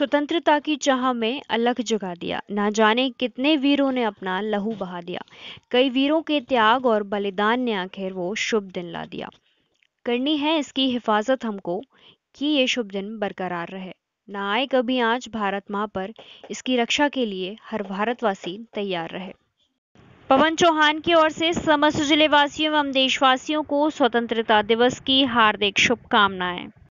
स्वतंत्रता की चाह में अलग जगा दिया ना जाने कितने वीरों ने अपना लहू बहा दिया कई वीरों के त्याग और बलिदान ने आखिर वो शुभ दिन ला दिया करनी है इसकी हिफाजत हमको कि ये शुभ दिन बरकरार रहे ना आए कभी आज भारत माँ पर इसकी रक्षा के लिए हर भारतवासी तैयार रहे पवन चौहान की ओर से समस्त जिले वासियों एवं देशवासियों को स्वतंत्रता दिवस की हार्दिक शुभकामनाएं